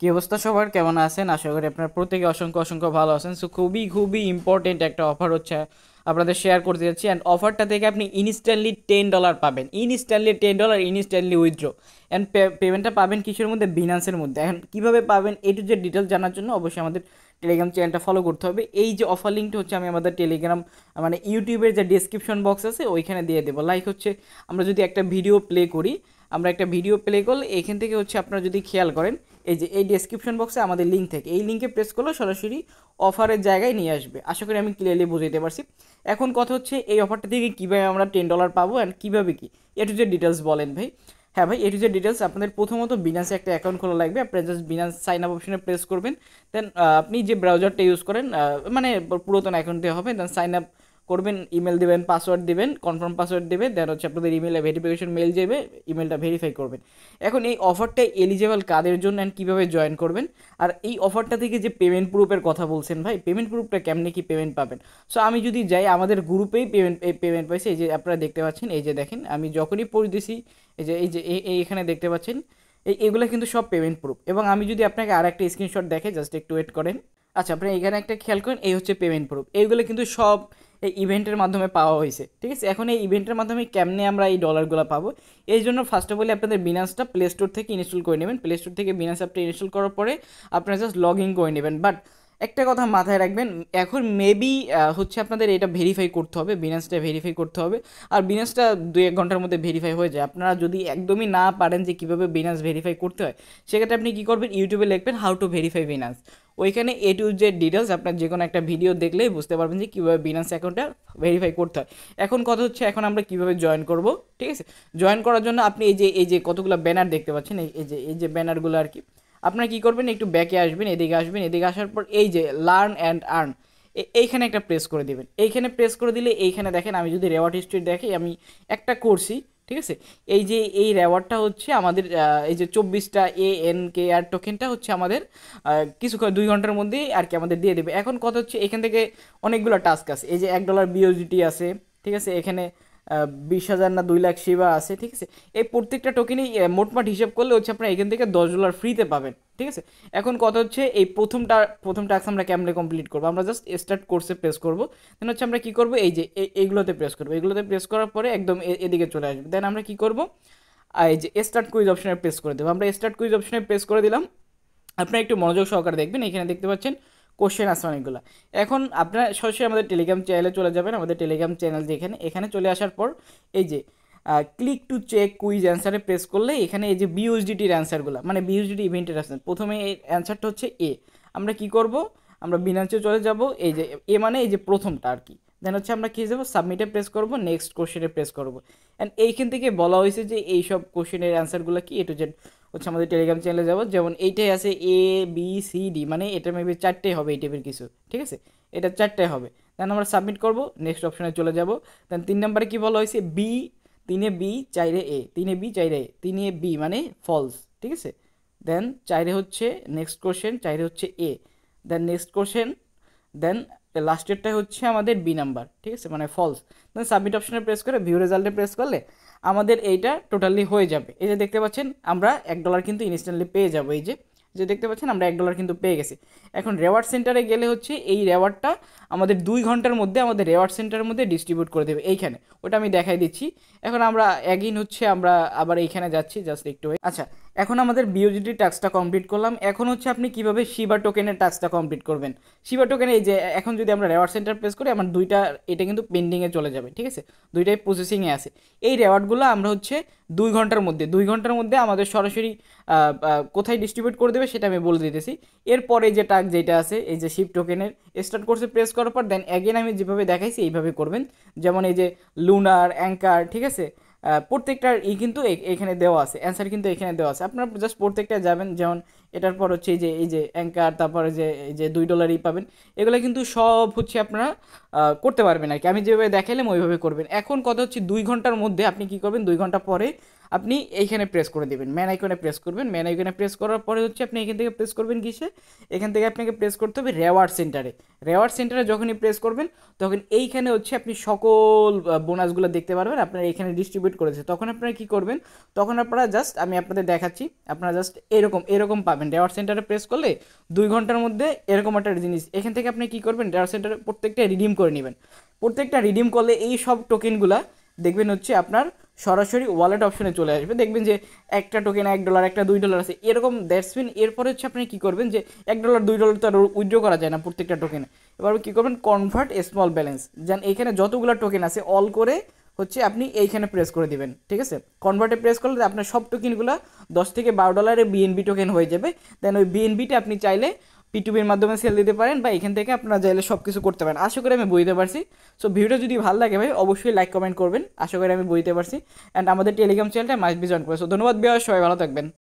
কি অবস্থা সবার কেমন আছেন আশা করি আপনার প্রত্যেকে অসংখ্য অসংখ্য ভালো আছেন সো খুবই খুবই ইম্পর্টেন্ট একটা অফার হচ্ছে আপনাদের শেয়ার করতে যাচ্ছি অ্যান্ড অফারটা থেকে আপনি ইনস্ট্যান্টলি টেন ডলার পাবেন instantly ten dollar instantly withdraw and পেমেন্টটা পাবেন কিছুর মধ্যে বিনান্সের মধ্যে এখন কীভাবে পাবেন এটু যে ডিটেলস জানার জন্য অবশ্যই আমাদের টেলিগ্রাম চ্যানেলটা ফলো করতে হবে এই যে অফার লিঙ্কটা হচ্ছে আমি আমাদের টেলিগ্রাম মানে ইউটিউবের যে ডিসক্রিপশন বক্স আছে ওইখানে দিয়ে দেবো লাইক হচ্ছে আমরা যদি একটা ভিডিও প্লে করি আমরা একটা ভিডিও প্লে করলে এখান থেকে হচ্ছে আপনারা যদি খেয়াল করেন এই যে এই ডেসক্রিপশন বক্সে আমাদের লিঙ্ক থেকে এই লিঙ্কে প্রেস করলে সরাসরি অফারের জায়গায় নিয়ে আসবে আশা করি আমি ক্লিয়ারলি বুঝাইতে পারছি এখন কথা হচ্ছে এই অফারটা থেকে কীভাবে আমরা টেন ডলার পাবো অ্যান্ড কীভাবে কী এ টু জেড ডিটেলস বলেন ভাই হ্যাঁ ভাই এ টু জেড ডিটেলস আপনাদের প্রথমত বিনান্সে একটা অ্যাকাউন্ট খোলা লাগবে আপনারা জাস্ট বিনান্স সাইন আপ অপশনে প্রেস করবেন দেন আপনি যে ব্রাউজারটা ইউজ করেন মানে পুরাতন অ্যাকাউন্টে হবে দেন সাইন আপ করবেন ইমেল দেবেন পাসওয়ার্ড দেবেন কনফার্ম পাসওয়ার্ড দেবে দেন হচ্ছে আপনাদের ইমেলে ভেরিফিকেশন মেল যাবে ইমেলটা ভেরিফাই করবেন এখন এই অফারটা এলিজেবল কাদের জন্য অ্যান্ড কীভাবে জয়েন করবেন আর এই অফারটা থেকে যে পেমেন্ট প্রুফের কথা বলছেন ভাই পেমেন্ট প্রুফটা কেমনে কি পেমেন্ট পাবেন সো আমি যদি যাই আমাদের গ্রুপেই পেমেন্ট পেমেন্ট পাইছে এই যে আপনারা দেখতে পাচ্ছেন এই যে দেখেন আমি যখনই পড়ে দিছি এই যে এই যে এখানে দেখতে পাচ্ছেন এই এগুলো কিন্তু সব পেমেন্ট প্রুফ এবং আমি যদি আপনাকে আর একটা স্ক্রিনশট দেখে জাস্ট একটু ওয়েট করেন আচ্ছা আপনি এখানে একটা খেয়াল করেন এই হচ্ছে পেমেন্ট প্রুফ এইগুলো কিন্তু সব এই ইভেন্টের মাধ্যমে পাওয়া হয়েছে ঠিক আছে এখন এই ইভেন্টের মাধ্যমে কেমনে আমরা এই ডলারগুলো পাবো এই জন্য ফার্স্ট অফ অল আপনাদের বিনাসটা প্লে স্টোর থেকে ইনস্টল করে নেবেন প্লে স্টোর থেকে বিনাস অ্যাপটা ইনস্টল করার পরে আপনারা জাস্ট লগ ইন করে নেবেন বাট একটা কথা মাথায় রাখবেন এখন মেবি হচ্ছে আপনাদের এটা ভেরিফাই করতে হবে বিনাসটা ভেরিফাই করতে হবে আর বিনাসটা দু এক ঘন্টার মধ্যে ভেরিফাই হয়ে যায় আপনারা যদি একদমই না পারেন যে কীভাবে বিনাস ভেরিফাই করতে হয় সেক্ষেত্রে আপনি কী করবেন ইউটিউবে লিখবেন হাউ টু ভেরিফাই বিনান্স ওইখানে এ টু যে ডিটেলস আপনার যে কোনো একটা ভিডিও দেখলেই বুঝতে পারবেন যে কীভাবে বিনাস অ্যাকাউন্টটা ভেরিফাই করতে হয় এখন কথা হচ্ছে এখন আমরা কীভাবে জয়েন করব ঠিক আছে জয়েন করার জন্য আপনি এই যে এই যে কতগুলো ব্যানার দেখতে পাচ্ছেন এই যে এই যে ব্যানারগুলো আর কি আপনারা কি করবেন একটু ব্যাকে আসবেন এদিকে আসবেন এদিকে আসার পর এই যে লার্ন অ্যান্ড আর্ন এইখানে একটা প্রেস করে দেবেন এইখানে প্রেস করে দিলে এইখানে দেখেন আমি যদি রেওয়ার্ড হিস্ট্রি দেখি আমি একটা করছি ঠিক আছে এই যে এই রেওয়ার্ডটা হচ্ছে আমাদের এই যে চব্বিশটা এ এন কে আর টোকেনটা হচ্ছে আমাদের কিছু দুই ঘন্টার মধ্যেই আর কি আমাদের দিয়ে দেবে এখন কথা হচ্ছে এখান থেকে অনেকগুলো টাস্ক আছে এই যে এক ডলার বিওজিটি আছে ঠিক আছে এখানে বিশ হাজার না দুই লাখ সেবা আছে ঠিক আছে এই প্রত্যেকটা টোকেনই মোটমাট হিসাব করলে হচ্ছে আপনার এখান থেকে দশ ডলার ফ্রিতে পাবেন ঠিক আছে এখন কথা হচ্ছে এই প্রথমটা প্রথম টাস্ক আমরা ক্যামলে কমপ্লিট করবো আমরা জাস্ট স্টার্ট কোর্সে প্রেস করবো দেন হচ্ছে আমরা কী করব এই যে এইগুলোতে প্রেস করবো এগুলোতে প্রেস করার পরে একদম এদিকে চলে আসবে দেন আমরা কী করবো এই যে স্টার্ট কুইজ অপশনে প্রেস করে দেবো আমরা স্টার্ট কুইজ অপশনে প্রেস করে দিলাম আপনারা একটু মনোযোগ সহকারে দেখবেন এখানে দেখতে পাচ্ছেন কোশ্চেন আছে অনেকগুলো এখন আপনার সরাসরি আমাদের টেলিগ্রাম চ্যানেলে চলে যাবেন আমাদের টেলিগ্রাম চ্যানেল যেখানে এখানে চলে আসার পর এই যে ক্লিক টু চেক কুইজ অ্যান্সারে প্রেস করলে এখানে এই যে বিউএসডিটির অ্যান্সারগুলো মানে বিউএসডিটি ইভেন্টের অ্যান্সার প্রথমে এই অ্যান্সারটা হচ্ছে এ আমরা কি করব আমরা বিনাঞ্চে চলে যাব এই যে এ মানে এই যে প্রথমটা আর কি দেন হচ্ছে আমরা কী যাবো সাবমিটে প্রেস করব নেক্সট কোশ্চেনে প্রেস করব অ্যান্ড এইখান থেকে বলা হয়েছে যে এইসব কোশ্চেনের অ্যান্সারগুলো কি এ টু জেড হচ্ছে আমাদের টেলিগ্রাম চ্যানেলে যাব যেমন এইটাই আছে এ বি সি ডি মানে এটা মেবি চারটে হবে এই টাইপের কিছু ঠিক আছে এটা চারটে হবে দেন আমরা সাবমিট করব নেক্সট অপশনে চলে যাব দেন তিন নম্বরে কী বলা হয়েছে বি তিনে বি চাইরে এ তিনে বি চাইরে এ তিনে বি মানে ফলস ঠিক আছে দেন চাইরে হচ্ছে নেক্সট কোশ্চেন চাইরে হচ্ছে এ দেন নেক্সট কোশ্চেন দেন লাস্টেরটাই হচ্ছে আমাদের বি নাম্বার ঠিক আছে মানে ফলস দেন সাবমিট অপশনে প্রেস করে ভিউ রেজাল্টে প্রেস করলে আমাদের এইটা টোটালি হয়ে যাবে এই যে দেখতে পাচ্ছেন আমরা এক ডলার কিন্তু ইনস্ট্যান্টলি পেয়ে যাবো এই যে যে দেখতে পাচ্ছেন আমরা এক ডলার কিন্তু পেয়ে গেছি এখন রেওয়ার্ড সেন্টারে গেলে হচ্ছে এই রেওয়ার্ডটা আমাদের দুই ঘন্টার মধ্যে আমাদের রেওয়ার্ড সেন্টারের মধ্যে ডিস্ট্রিবিউট করে দেবে এইখানে ওটা আমি দেখাই দিচ্ছি এখন আমরা অ্যাগিন হচ্ছে আমরা আবার এইখানে যাচ্ছি জাস্ট একটু আচ্ছা এখন আমাদের বিওজিটি টাস্কটা কমপ্লিট করলাম এখন হচ্ছে আপনি কিভাবে শিবা টোকেনের টাস্কটা কমপ্লিট করবেন শিবা টোকেন এই যে এখন যদি আমরা রেওয়ার্ড সেন্টার প্রেস করি আমার দুইটা এটা কিন্তু পেন্ডিংয়ে চলে যাবে ঠিক আছে দুইটাই প্রসেসিংয়ে আছে এই রেওয়ার্ডগুলো আমরা হচ্ছে দুই ঘন্টার মধ্যে দুই ঘন্টার মধ্যে আমাদের সরাসরি কোথায় ডিস্ট্রিবিউট করে দেবে সেটা আমি বলে দিতেছি এরপরে যে টাস্ক যেটা আছে এই যে শিপ টোকেনের স্টার্ট কোর্সে প্রেস করার পর দেন অ্যাগেন আমি যেভাবে দেখাইছি এইভাবে করবেন যেমন এই যে লুনার অ্যাঙ্কার ঠিক আছে প্রত্যেকটার ই কিন্তু এখানে দেওয়া আছে অ্যান্সার কিন্তু এখানে দেওয়া আছে আপনারা জাস্ট প্রত্যেকটা যাবেন যেমন এটার পর হচ্ছে এই যে এই যে অ্যাঙ্কার তারপরে যে এই যে দুই ডলারই পাবেন এগুলো কিন্তু সব হচ্ছে আপনারা করতে পারবেন আর কি আমি যেভাবে দেখাইলাম ওইভাবে করবেন এখন কথা হচ্ছে দুই ঘন্টার মধ্যে আপনি কি করবেন দুই ঘন্টা পরে আপনি এইখানে প্রেস করে দেবেন ম্যান আইকনে প্রেস করবেন ম্যান আইকনে প্রেস করার পরে হচ্ছে আপনি এখান থেকে প্রেস করবেন কিসে এখান থেকে আপনাকে প্রেস করতে হবে রেওয়ার্ড সেন্টারে রেওয়ার্ড সেন্টারে যখনই প্রেস করবেন তখন এইখানে হচ্ছে আপনি সকল বোনাসগুলো দেখতে পারবেন আপনারা এখানে ডিস্ট্রিবিউট করেছে তখন আপনারা কি করবেন তখন আপনারা জাস্ট আমি আপনাদের দেখাচ্ছি আপনারা জাস্ট এরকম এরকম পাবেন রেওয়ার্ড সেন্টারে প্রেস করলে দুই ঘন্টার মধ্যে এরকম একটা জিনিস এখান থেকে আপনি কি করবেন রেওয়ার্ড সেন্টারে প্রত্যেকটা রিডিম করে নেবেন প্রত্যেকটা রিডিম করলে এই সব টোকেনগুলা দেখবেন হচ্ছে আপনার সরাসরি ওয়ালেট অপশনে চলে আসবে দেখবেন যে একটা টোকেন এক ডলার একটা দুই ডলার আছে এরকম দ্যাটস এরপরে হচ্ছে আপনি কী করবেন যে এক ডলার দুই ডলার তো আর উইথড্র করা যায় না প্রত্যেকটা টোকেনে এবার কী করবেন কনভার্ট স্মল ব্যালেন্স যেন এখানে যতগুলো টোকেন আছে অল করে হচ্ছে আপনি এইখানে প্রেস করে দিবেন ঠিক আছে কনভার্টে প্রেস করলে আপনার সব টোকেনগুলো দশ থেকে বারো ডলারের বিএনবি টোকেন হয়ে যাবে দেন ওই বিএনবিটা আপনি চাইলে পিটুবির মাধ্যমে সেল দিতে পারেন বা এখান থেকে আপনারা চাইলে সব কিছু করতে পারেন আশা করি আমি বুঝতে পারছি সো ভিডিও যদি ভালো লাগে ভাই অবশ্যই লাইক কমেন্ট করবেন আশা করি আমি বুঝতে পারছি অ্যান্ড আমাদের টেলিগ্রাম চ্যানেলটা মাস্ট বি জয়েন করে সো ধন্যবাদ বিয়ার সবাই ভালো থাকবেন